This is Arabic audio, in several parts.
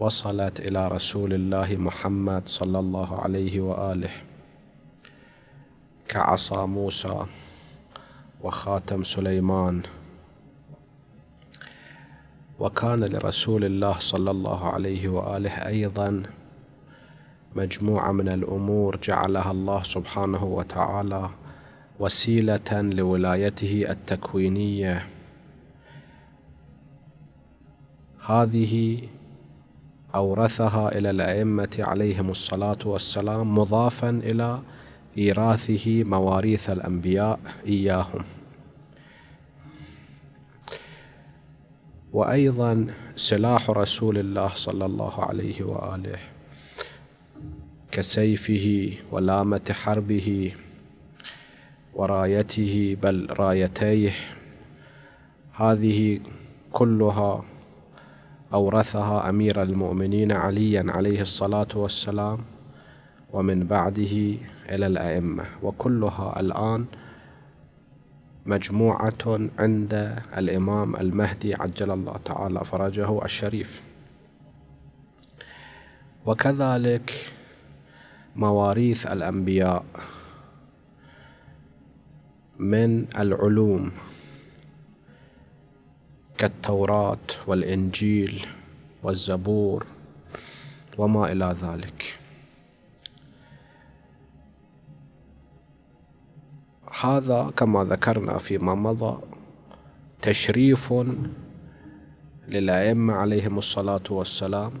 وصلت إلى رسول الله محمد صلى الله عليه وآله كعصا موسى وخاتم سليمان وكان لرسول الله صلى الله عليه وآله أيضا مجموعة من الأمور جعلها الله سبحانه وتعالى وسيلة لولايته التكوينية هذه أورثها إلى الأئمة عليهم الصلاة والسلام مضافا إلى إيراثه مواريث الأنبياء إياهم وأيضا سلاح رسول الله صلى الله عليه وآله كسيفه ولامة حربه ورايته بل رايتيه هذه كلها أورثها أمير المؤمنين عليا عليه الصلاة والسلام ومن بعده إلى الأئمة وكلها الآن مجموعة عند الإمام المهدي عجل الله تعالى فرجه الشريف وكذلك مواريث الأنبياء من العلوم كالتوراة والإنجيل والزبور وما إلى ذلك هذا كما ذكرنا فيما مضى تشريف للأئمة عليهم الصلاة والسلام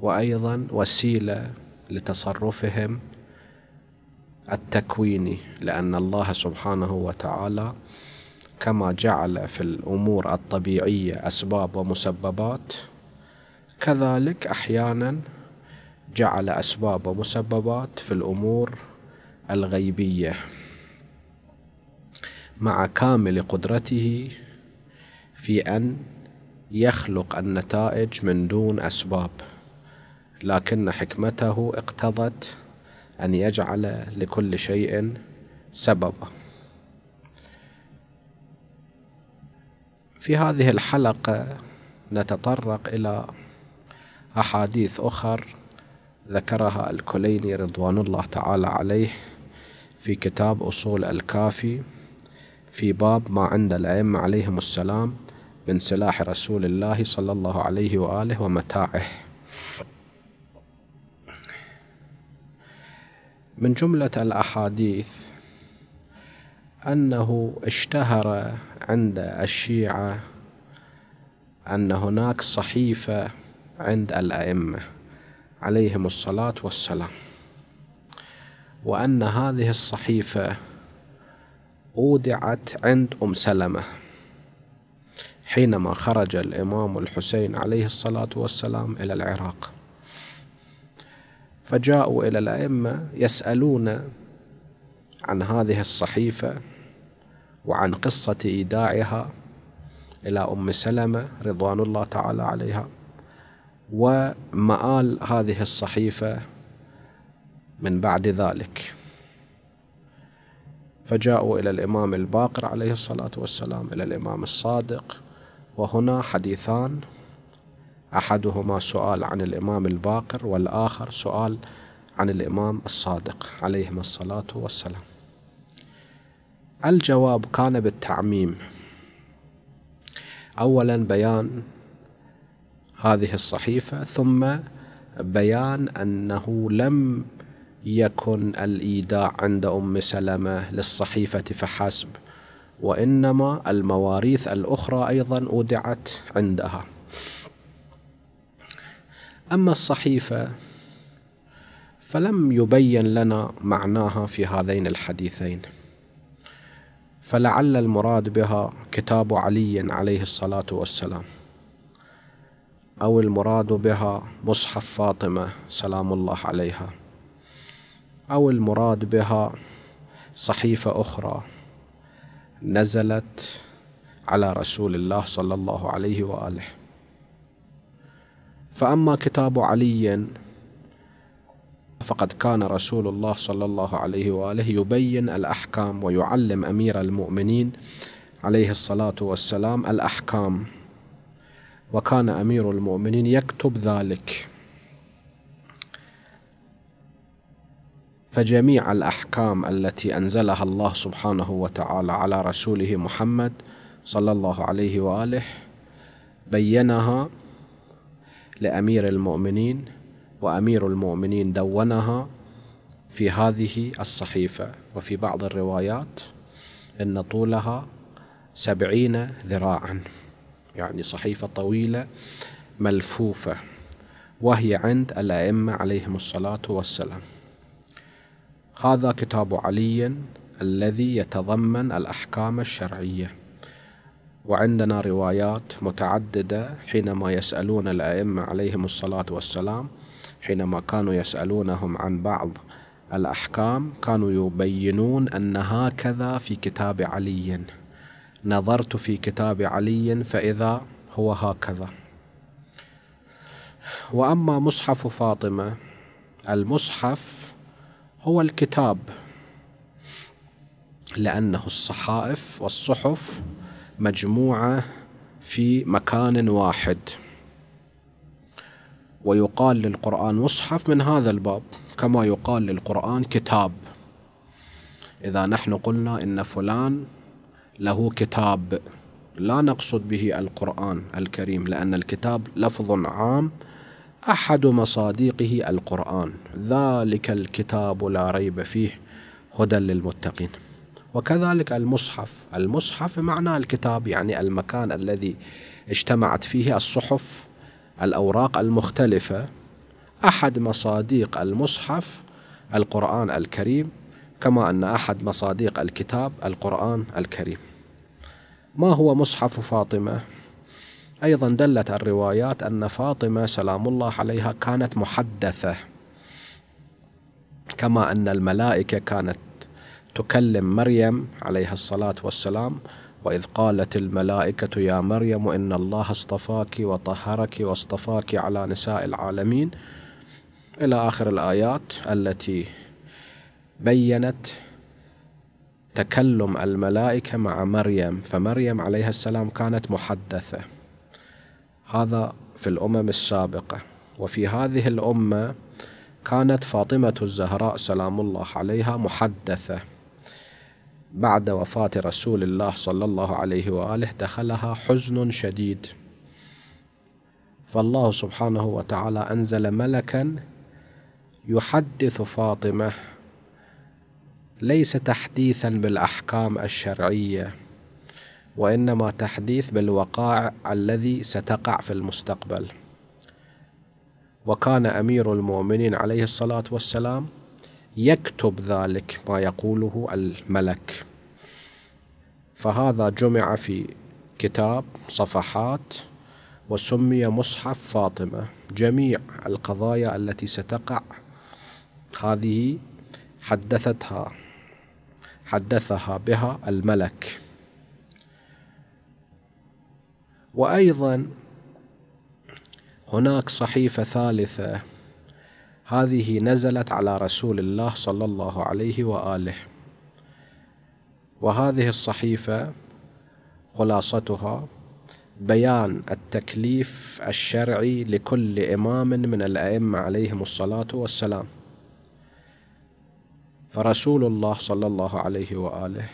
وأيضا وسيلة لتصرفهم التكويني لأن الله سبحانه وتعالى كما جعل في الأمور الطبيعية أسباب ومسببات كذلك أحيانا جعل أسباب ومسببات في الأمور الغيبية مع كامل قدرته في أن يخلق النتائج من دون أسباب لكن حكمته اقتضت أن يجعل لكل شيء سببا في هذه الحلقة نتطرق إلى أحاديث أخر ذكرها الكليني رضوان الله تعالى عليه في كتاب أصول الكافي في باب ما عند الأئمة عليهم السلام من سلاح رسول الله صلى الله عليه وآله ومتاعه من جملة الأحاديث أنه اشتهر عند الشيعة أن هناك صحيفة عند الأئمة عليهم الصلاة والسلام وأن هذه الصحيفة أودعت عند أم سلمة حينما خرج الإمام الحسين عليه الصلاة والسلام إلى العراق فجاءوا إلى الأئمة يسألون عن هذه الصحيفة وعن قصة إيداعها إلى أم سلمة رضوان الله تعالى عليها ومآل هذه الصحيفة من بعد ذلك فجاءوا إلى الإمام الباقر عليه الصلاة والسلام إلى الإمام الصادق وهنا حديثان أحدهما سؤال عن الإمام الباقر والآخر سؤال عن الإمام الصادق عليهما الصلاة والسلام الجواب كان بالتعميم أولا بيان هذه الصحيفة ثم بيان أنه لم يكن الإيداع عند أم سلمة للصحيفة فحسب وإنما المواريث الأخرى أيضا أودعت عندها أما الصحيفة فلم يبين لنا معناها في هذين الحديثين فلعل المراد بها كتاب علي عليه الصلاة والسلام أو المراد بها مصحف فاطمة سلام الله عليها أو المراد بها صحيفة أخرى نزلت على رسول الله صلى الله عليه وآله فأما كتاب علي فقد كان رسول الله صلى الله عليه واله يبين الاحكام ويعلم امير المؤمنين عليه الصلاه والسلام الاحكام وكان امير المؤمنين يكتب ذلك فجميع الاحكام التي انزلها الله سبحانه وتعالى على رسوله محمد صلى الله عليه واله بينها لامير المؤمنين وأمير المؤمنين دونها في هذه الصحيفة وفي بعض الروايات أن طولها سبعين ذراعا يعني صحيفة طويلة ملفوفة وهي عند الأئمة عليهم الصلاة والسلام هذا كتاب علي الذي يتضمن الأحكام الشرعية وعندنا روايات متعددة حينما يسألون الأئمة عليهم الصلاة والسلام حينما كانوا يسألونهم عن بعض الأحكام كانوا يبينون أن هكذا في كتاب علي نظرت في كتاب علي فإذا هو هكذا وأما مصحف فاطمة المصحف هو الكتاب لأنه الصحائف والصحف مجموعة في مكان واحد ويقال للقرآن مصحف من هذا الباب كما يقال للقرآن كتاب إذا نحن قلنا إن فلان له كتاب لا نقصد به القرآن الكريم لأن الكتاب لفظ عام أحد مصادقه القرآن ذلك الكتاب لا ريب فيه هدى للمتقين وكذلك المصحف المصحف معنى الكتاب يعني المكان الذي اجتمعت فيه الصحف الأوراق المختلفة أحد مصاديق المصحف القرآن الكريم كما أن أحد مصاديق الكتاب القرآن الكريم ما هو مصحف فاطمة؟ أيضا دلت الروايات أن فاطمة سلام الله عليها كانت محدثة كما أن الملائكة كانت تكلم مريم عليها الصلاة والسلام وإذ قالت الملائكة يا مريم إن الله اصطفاك وطهرك واصطفاك على نساء العالمين إلى آخر الآيات التي بينت تكلم الملائكة مع مريم فمريم عليها السلام كانت محدثة هذا في الأمم السابقة وفي هذه الأمة كانت فاطمة الزهراء سلام الله عليها محدثة بعد وفاة رسول الله صلى الله عليه وآله دخلها حزن شديد فالله سبحانه وتعالى أنزل ملكا يحدث فاطمة ليس تحديثا بالأحكام الشرعية وإنما تحديث بالوقائع الذي ستقع في المستقبل وكان أمير المؤمنين عليه الصلاة والسلام يكتب ذلك ما يقوله الملك فهذا جمع في كتاب صفحات وسمي مصحف فاطمة جميع القضايا التي ستقع هذه حدثتها حدثها بها الملك وأيضا هناك صحيفة ثالثة هذه نزلت على رسول الله صلى الله عليه واله وهذه الصحيفه خلاصتها بيان التكليف الشرعي لكل امام من الائمه عليهم الصلاه والسلام فرسول الله صلى الله عليه واله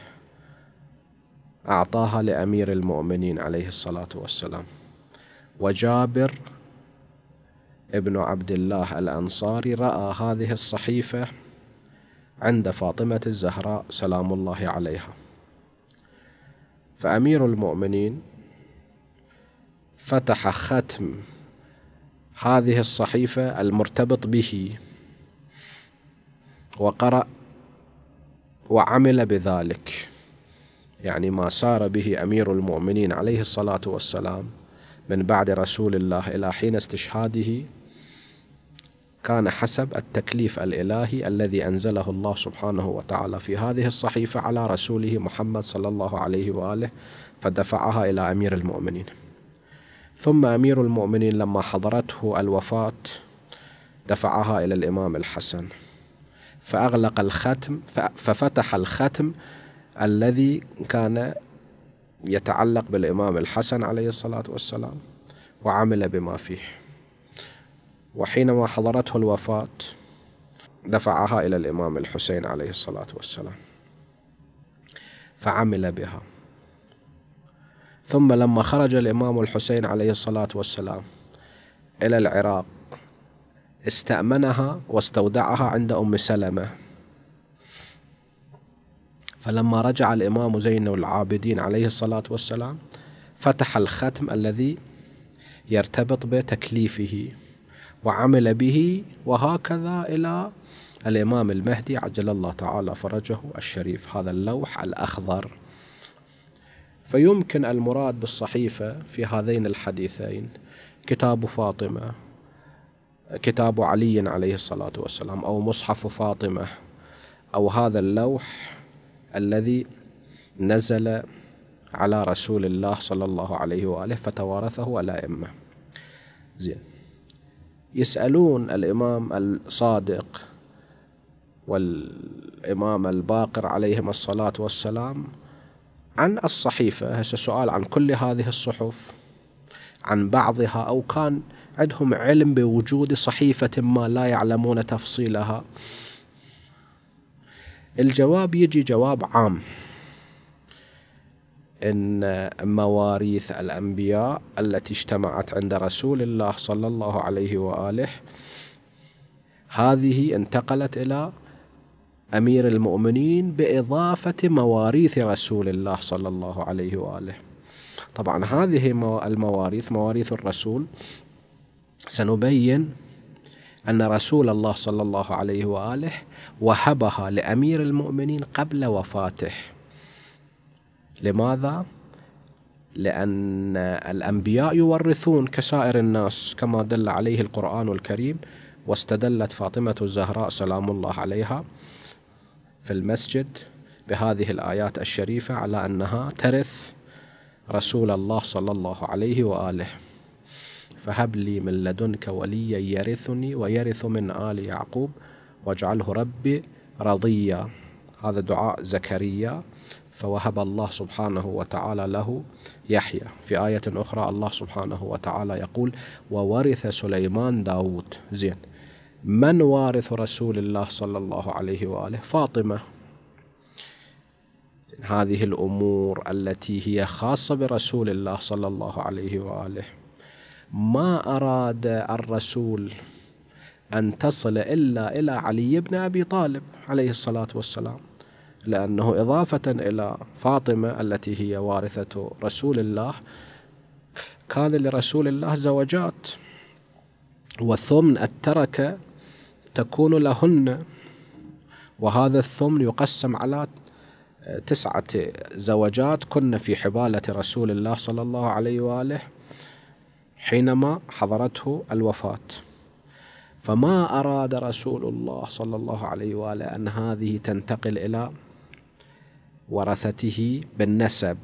اعطاها لامير المؤمنين عليه الصلاه والسلام وجابر ابن عبد الله الأنصاري رأى هذه الصحيفة عند فاطمة الزهراء سلام الله عليها فأمير المؤمنين فتح ختم هذه الصحيفة المرتبط به وقرأ وعمل بذلك يعني ما سار به أمير المؤمنين عليه الصلاة والسلام من بعد رسول الله إلى حين استشهاده كان حسب التكليف الالهي الذي انزله الله سبحانه وتعالى في هذه الصحيفه على رسوله محمد صلى الله عليه واله فدفعها الى امير المؤمنين. ثم امير المؤمنين لما حضرته الوفاه دفعها الى الامام الحسن. فاغلق الختم ففتح الختم الذي كان يتعلق بالامام الحسن عليه الصلاه والسلام وعمل بما فيه. وحينما حضرته الوفاة دفعها إلى الإمام الحسين عليه الصلاة والسلام فعمل بها ثم لما خرج الإمام الحسين عليه الصلاة والسلام إلى العراق استأمنها واستودعها عند أم سلمة فلما رجع الإمام زين العابدين عليه الصلاة والسلام فتح الختم الذي يرتبط بتكليفه وعمل به وهكذا إلى الإمام المهدي عجل الله تعالى فرجه الشريف هذا اللوح الأخضر فيمكن المراد بالصحيفة في هذين الحديثين كتاب فاطمة كتاب علي عليه الصلاة والسلام أو مصحف فاطمة أو هذا اللوح الذي نزل على رسول الله صلى الله عليه وآله فتوارثه الأئمة زين يسألون الإمام الصادق والإمام الباقر عليهم الصلاة والسلام عن الصحيفة هسه سؤال عن كل هذه الصحف عن بعضها أو كان عندهم علم بوجود صحيفة ما لا يعلمون تفصيلها الجواب يجي جواب عام ان مواريث الانبياء التي اجتمعت عند رسول الله صلى الله عليه واله هذه انتقلت الى امير المؤمنين باضافه مواريث رسول الله صلى الله عليه واله. طبعا هذه المواريث مواريث الرسول سنبين ان رسول الله صلى الله عليه واله وهبها لامير المؤمنين قبل وفاته. لماذا؟ لأن الأنبياء يورثون كسائر الناس كما دل عليه القرآن الكريم واستدلت فاطمة الزهراء سلام الله عليها في المسجد بهذه الآيات الشريفة على أنها ترث رسول الله صلى الله عليه وآله فهب لي من لدنك وليا يرثني ويرث من آل يعقوب واجعله ربي رضيا هذا دعاء زكريا فوهب الله سبحانه وتعالى له يحيى في آية أخرى الله سبحانه وتعالى يقول وورث سليمان داود زين من وارث رسول الله صلى الله عليه وآله فاطمة هذه الأمور التي هي خاصة برسول الله صلى الله عليه وآله ما أراد الرسول أن تصل إلا إلى علي بن أبي طالب عليه الصلاة والسلام لأنه إضافة إلى فاطمة التي هي وارثة رسول الله كان لرسول الله زوجات وثمن التركة تكون لهن وهذا الثمن يقسم على تسعة زوجات كن في حبالة رسول الله صلى الله عليه وآله حينما حضرته الوفاة فما أراد رسول الله صلى الله عليه وآله أن هذه تنتقل إلى ورثته بالنسب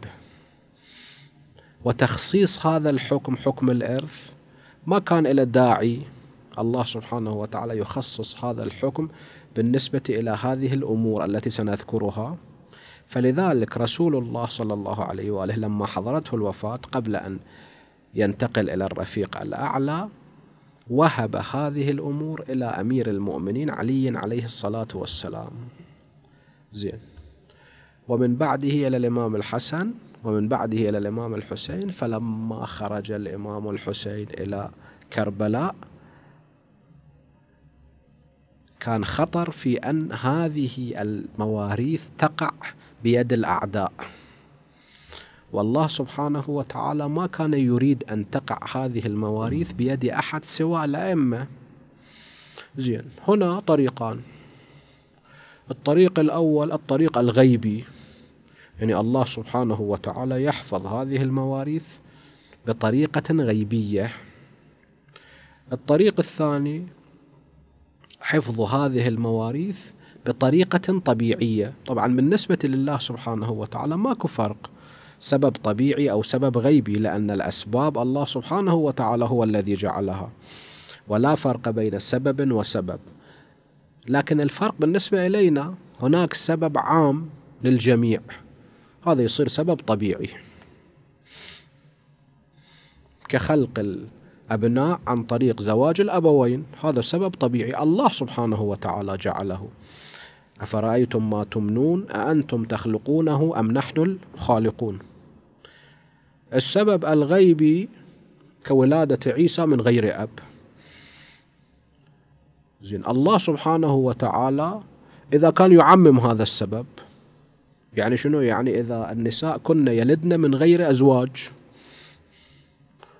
وتخصيص هذا الحكم حكم الارث ما كان له داعي الله سبحانه وتعالى يخصص هذا الحكم بالنسبه الى هذه الامور التي سنذكرها فلذلك رسول الله صلى الله عليه واله لما حضرته الوفاه قبل ان ينتقل الى الرفيق الاعلى وهب هذه الامور الى امير المؤمنين علي عليه الصلاه والسلام زين ومن بعده إلى الإمام الحسن ومن بعده إلى الإمام الحسين فلما خرج الإمام الحسين إلى كربلاء كان خطر في أن هذه المواريث تقع بيد الأعداء والله سبحانه وتعالى ما كان يريد أن تقع هذه المواريث بيد أحد سوى الأئمة زين هنا طريقان الطريق الأول الطريق الغيبي يعني الله سبحانه وتعالى يحفظ هذه المواريث بطريقة غيبية الطريق الثاني حفظ هذه المواريث بطريقة طبيعية طبعا بالنسبة لله سبحانه وتعالى ماكو فرق سبب طبيعي أو سبب غيبي لأن الأسباب الله سبحانه وتعالى هو الذي جعلها ولا فرق بين سبب وسبب لكن الفرق بالنسبة إلينا هناك سبب عام للجميع هذا يصير سبب طبيعي كخلق الأبناء عن طريق زواج الأبوين هذا سبب طبيعي الله سبحانه وتعالى جعله أفرأيتم ما تمنون أأنتم تخلقونه أم نحن الخالقون السبب الغيبي كولادة عيسى من غير أب زين الله سبحانه وتعالى إذا كان يعمم هذا السبب يعني شنو يعني إذا النساء كنا يلدن من غير أزواج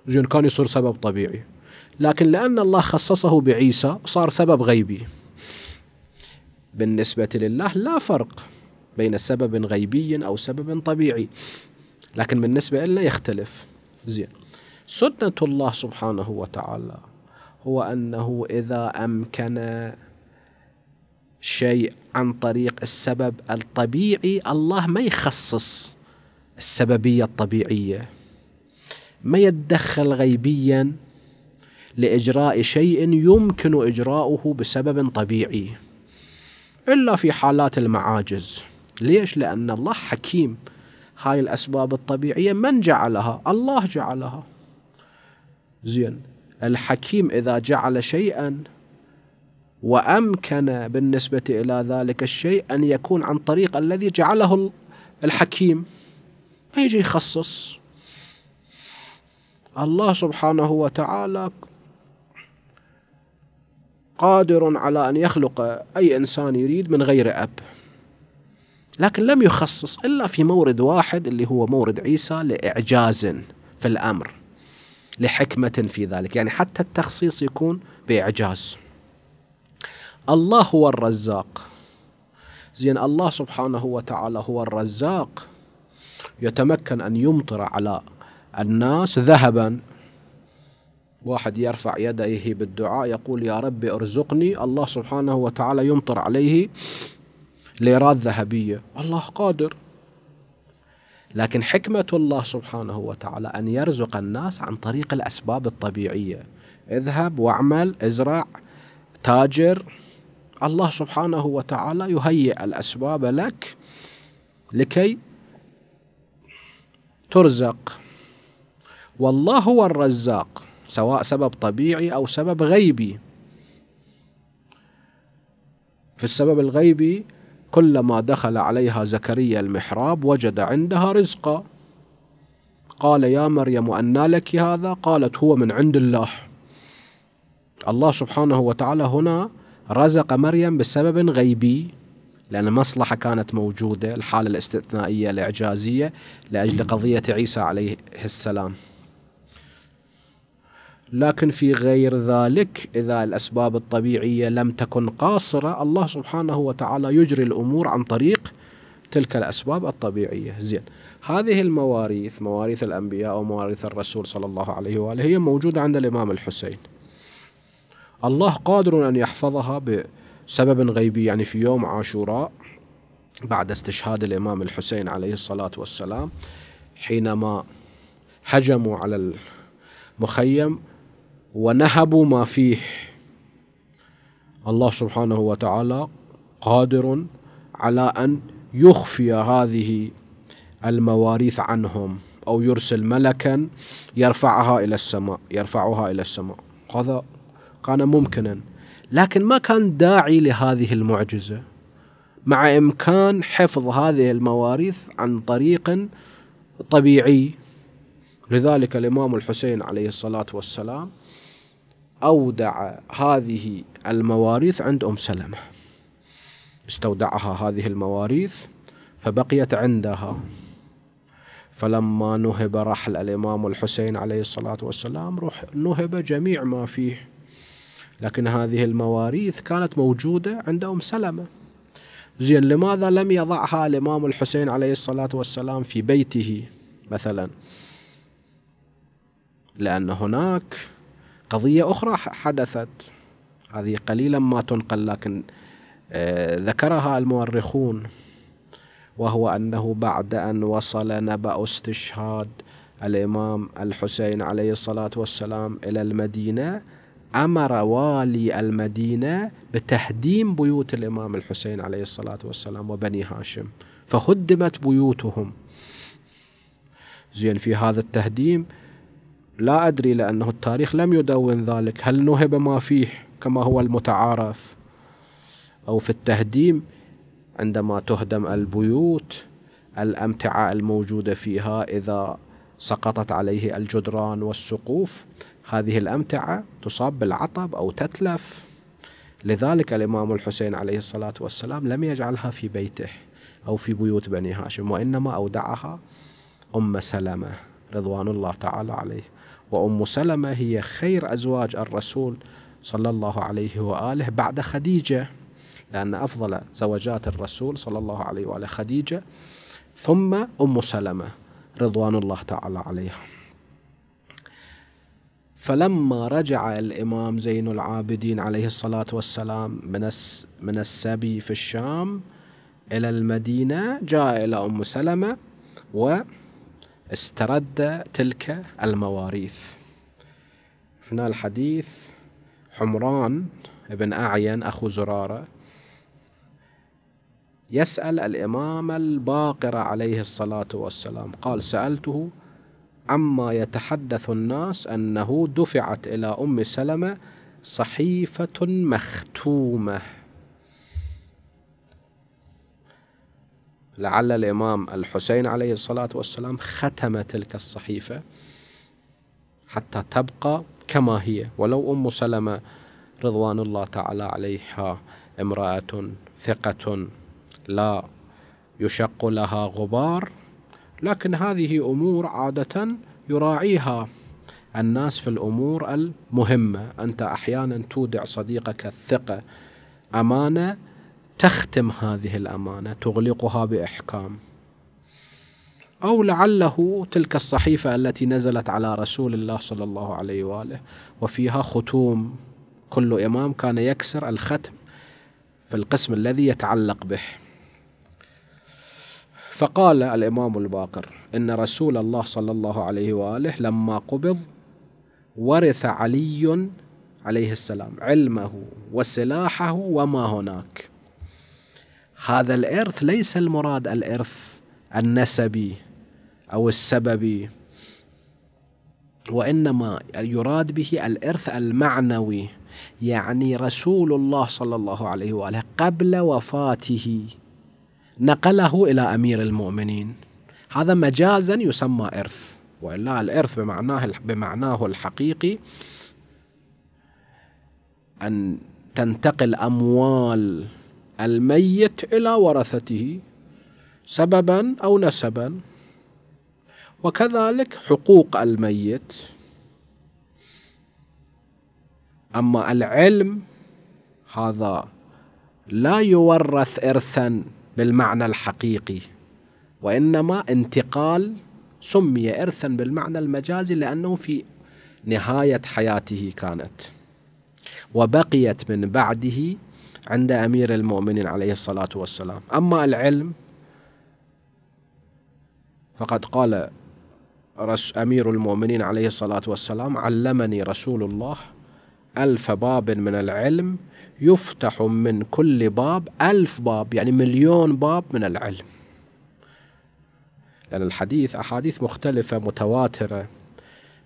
زين كان يصير سبب طبيعي لكن لأن الله خصصه بعيسى صار سبب غيبي بالنسبة لله لا فرق بين سبب غيبي أو سبب طبيعي لكن بالنسبة لنا يختلف زين سنة الله سبحانه وتعالى هو أنه إذا أمكن شيء عن طريق السبب الطبيعي الله ما يخصص السببية الطبيعية ما يتدخل غيبيا لإجراء شيء يمكن إجراؤه بسبب طبيعي إلا في حالات المعاجز ليش؟ لأن الله حكيم هاي الأسباب الطبيعية من جعلها؟ الله جعلها زين الحكيم إذا جعل شيئا وأمكن بالنسبة إلى ذلك الشيء أن يكون عن طريق الذي جعله الحكيم ما يجي يخصص الله سبحانه وتعالى قادر على أن يخلق أي إنسان يريد من غير أب لكن لم يخصص إلا في مورد واحد اللي هو مورد عيسى لإعجاز في الأمر لحكمة في ذلك يعني حتى التخصيص يكون بإعجاز الله هو الرزاق زين الله سبحانه وتعالى هو الرزاق يتمكن أن يمطر على الناس ذهبا واحد يرفع يديه بالدعاء يقول يا رب ارزقني الله سبحانه وتعالى يمطر عليه ليرات ذهبية الله قادر لكن حكمة الله سبحانه وتعالى أن يرزق الناس عن طريق الأسباب الطبيعية اذهب واعمل ازرع تاجر الله سبحانه وتعالى يهيئ الأسباب لك لكي ترزق والله هو الرزاق سواء سبب طبيعي أو سبب غيبي في السبب الغيبي كلما دخل عليها زكريا المحراب وجد عندها رزقا قال يا مريم أن لك هذا قالت هو من عند الله الله سبحانه وتعالى هنا رزق مريم بسبب غيبي لأن مصلحة كانت موجودة الحالة الاستثنائية الإعجازية لأجل قضية عيسى عليه السلام لكن في غير ذلك إذا الأسباب الطبيعية لم تكن قاصرة الله سبحانه وتعالى يجري الأمور عن طريق تلك الأسباب الطبيعية زين هذه المواريث مواريث الأنبياء ومواريث الرسول صلى الله عليه وآله هي موجودة عند الإمام الحسين الله قادر أن يحفظها بسبب غيبي يعني في يوم عاشوراء بعد استشهاد الإمام الحسين عليه الصلاة والسلام حينما هجموا على المخيم ونهبوا ما فيه الله سبحانه وتعالى قادر على ان يخفي هذه المواريث عنهم او يرسل ملكا يرفعها الى السماء يرفعها الى السماء هذا كان ممكنا لكن ما كان داعي لهذه المعجزه مع امكان حفظ هذه المواريث عن طريق طبيعي لذلك الامام الحسين عليه الصلاه والسلام أودع هذه المواريث عند أم سلمة استودعها هذه المواريث فبقيت عندها فلما نهب رحل الإمام الحسين عليه الصلاة والسلام روح نهب جميع ما فيه لكن هذه المواريث كانت موجودة عند أم سلمة زين لماذا لم يضعها الإمام الحسين عليه الصلاة والسلام في بيته مثلا لأن هناك قضية أخرى حدثت هذه قليلا ما تنقل لكن آه، ذكرها المؤرخون وهو أنه بعد أن وصل نبأ استشهاد الإمام الحسين عليه الصلاة والسلام إلى المدينة أمر والي المدينة بتهديم بيوت الإمام الحسين عليه الصلاة والسلام وبني هاشم فهدمت بيوتهم زين في هذا التهديم لا أدري لأنه التاريخ لم يدون ذلك هل نهب ما فيه كما هو المتعارف أو في التهديم عندما تهدم البيوت الأمتعة الموجودة فيها إذا سقطت عليه الجدران والسقوف هذه الأمتعة تصاب بالعطب أو تتلف لذلك الإمام الحسين عليه الصلاة والسلام لم يجعلها في بيته أو في بيوت بني هاشم وإنما أودعها أم سلمة رضوان الله تعالى عليه وأم سلمة هي خير أزواج الرسول صلى الله عليه وآله بعد خديجة لأن أفضل زوجات الرسول صلى الله عليه وآله خديجة ثم أم سلمة رضوان الله تعالى عليها فلما رجع الإمام زين العابدين عليه الصلاة والسلام من من السبي في الشام إلى المدينة جاء إلى أم سلمة و استرد تلك المواريث في الحديث حمران بن أعين أخو زرارة يسأل الإمام الباقر عليه الصلاة والسلام قال سألته عما يتحدث الناس أنه دفعت إلى أم سلمة صحيفة مختومة لعل الإمام الحسين عليه الصلاة والسلام ختم تلك الصحيفة حتى تبقى كما هي ولو أم سلمة رضوان الله تعالى عليها امرأة ثقة لا يشق لها غبار لكن هذه أمور عادة يراعيها الناس في الأمور المهمة أنت أحيانا تودع صديقك الثقة أمانة تختم هذه الامانه تغلقها باحكام او لعله تلك الصحيفه التي نزلت على رسول الله صلى الله عليه واله وفيها ختوم كل امام كان يكسر الختم في القسم الذي يتعلق به فقال الامام الباقر ان رسول الله صلى الله عليه واله لما قبض ورث علي عليه السلام علمه وسلاحه وما هناك هذا الإرث ليس المراد الإرث النسبي أو السببي وإنما يراد به الإرث المعنوي يعني رسول الله صلى الله عليه وآله قبل وفاته نقله إلى أمير المؤمنين هذا مجازا يسمى إرث وإلا الإرث بمعناه بمعناه الحقيقي أن تنتقل أموال الميت إلى ورثته سببا أو نسبا وكذلك حقوق الميت أما العلم هذا لا يورث إرثا بالمعنى الحقيقي وإنما انتقال سمي إرثا بالمعنى المجازي لأنه في نهاية حياته كانت وبقيت من بعده عند أمير المؤمنين عليه الصلاة والسلام أما العلم فقد قال أمير المؤمنين عليه الصلاة والسلام علمني رسول الله ألف باب من العلم يفتح من كل باب ألف باب يعني مليون باب من العلم لأن الحديث أحاديث مختلفة متواترة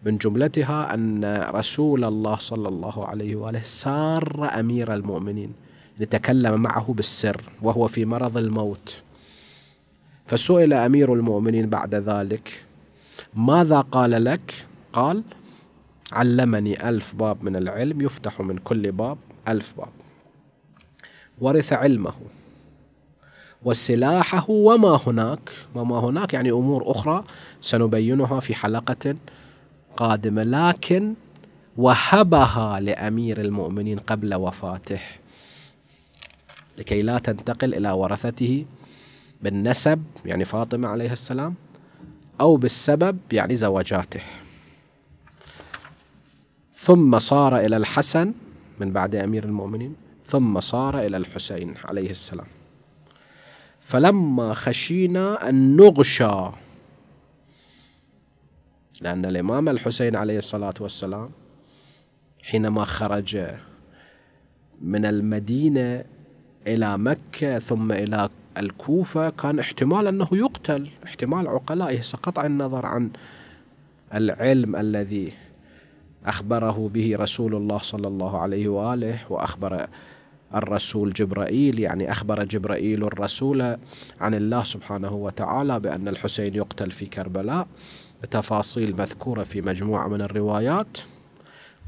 من جملتها أن رسول الله صلى الله عليه وآله سار أمير المؤمنين لتكلم معه بالسر وهو في مرض الموت فسئل امير المؤمنين بعد ذلك ماذا قال لك قال علمني ألف باب من العلم يفتح من كل باب ألف باب ورث علمه وسلاحه وما هناك وما هناك يعني أمور أخرى سنبينها في حلقة قادمة لكن وهبها لأمير المؤمنين قبل وفاته لكي لا تنتقل إلى ورثته بالنسب يعني فاطمة عليه السلام أو بالسبب يعني زواجاته ثم صار إلى الحسن من بعد أمير المؤمنين ثم صار إلى الحسين عليه السلام فلما خشينا أن نغشى لأن الإمام الحسين عليه الصلاة والسلام حينما خرج من المدينة إلى مكة ثم إلى الكوفة كان احتمال أنه يقتل احتمال عقلائه سقط عن النظر عن العلم الذي أخبره به رسول الله صلى الله عليه وآله وأخبر الرسول جبرائيل يعني أخبر جبرائيل الرسول عن الله سبحانه وتعالى بأن الحسين يقتل في كربلاء بتفاصيل مذكورة في مجموعة من الروايات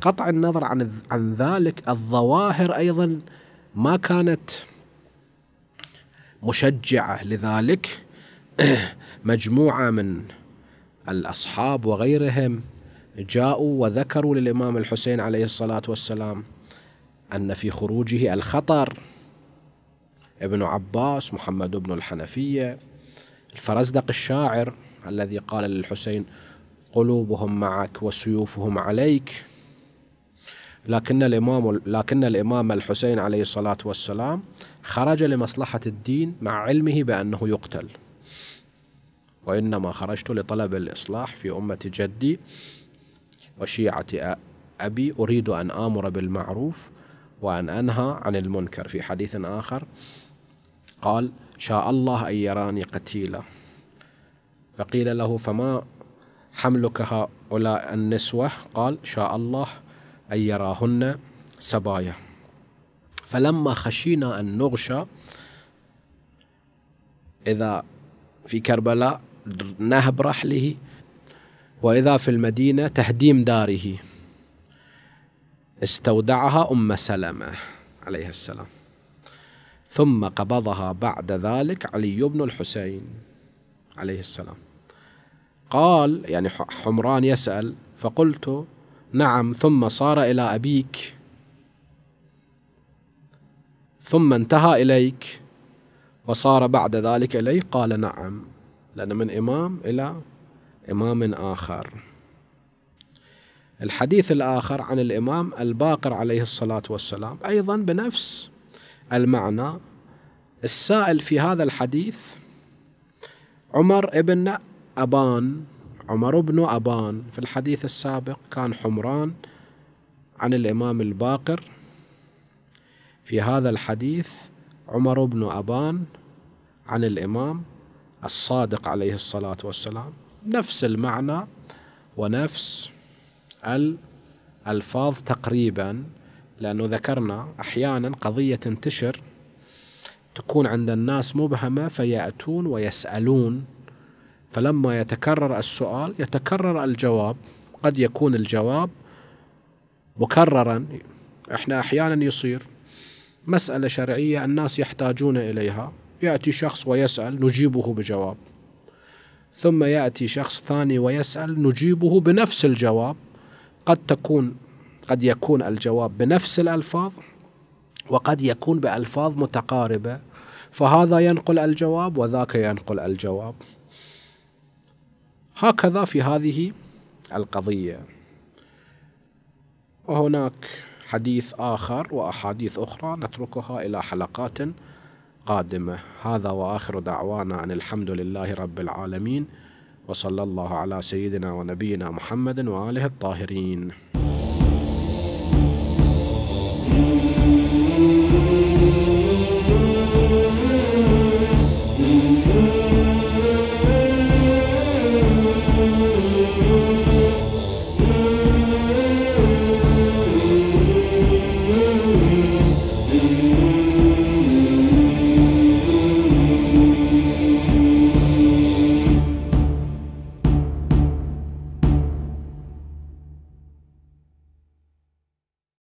قطع النظر عن عن ذلك الظواهر أيضا ما كانت مشجعه لذلك مجموعه من الاصحاب وغيرهم جاءوا وذكروا للامام الحسين عليه الصلاه والسلام ان في خروجه الخطر ابن عباس محمد بن الحنفيه الفرزدق الشاعر الذي قال للحسين قلوبهم معك وسيوفهم عليك لكن الإمام لكن الإمام الحسين عليه الصلاة والسلام خرج لمصلحة الدين مع علمه بأنه يقتل وإنما خرجت لطلب الإصلاح في أمة جدي وشيعة أبي أريد أن آمر بالمعروف وأن أنهى عن المنكر في حديث آخر قال شاء الله أن يراني قتيلا فقيل له فما حملك هؤلاء النسوة قال شاء الله أن يراهن سبايا فلما خشينا أن نغشى إذا في كربلاء نهب رحله وإذا في المدينة تهديم داره استودعها أم سلمة عليه السلام ثم قبضها بعد ذلك علي بن الحسين عليه السلام قال يعني حمران يسأل فقلت نعم ثم صار إلى أبيك ثم انتهى إليك وصار بعد ذلك إليه قال نعم لأن من إمام إلى إمام آخر الحديث الآخر عن الإمام الباقر عليه الصلاة والسلام أيضا بنفس المعنى السائل في هذا الحديث عمر ابن أبان عمر بن أبان في الحديث السابق كان حمران عن الإمام الباقر في هذا الحديث عمر بن أبان عن الإمام الصادق عليه الصلاة والسلام نفس المعنى ونفس الألفاظ تقريبا لأنه ذكرنا أحيانا قضية تنتشر تكون عند الناس مبهمة فيأتون ويسألون فلما يتكرر السؤال يتكرر الجواب قد يكون الجواب مكررا احنا احيانا يصير مسألة شرعية الناس يحتاجون اليها يأتي شخص ويسأل نجيبه بجواب ثم يأتي شخص ثاني ويسأل نجيبه بنفس الجواب قد تكون قد يكون الجواب بنفس الألفاظ وقد يكون بألفاظ متقاربة فهذا ينقل الجواب وذاك ينقل الجواب هكذا في هذه القضية وهناك حديث آخر وأحاديث أخرى نتركها إلى حلقات قادمة هذا وآخر دعوانا أن الحمد لله رب العالمين وصلى الله على سيدنا ونبينا محمد وآله الطاهرين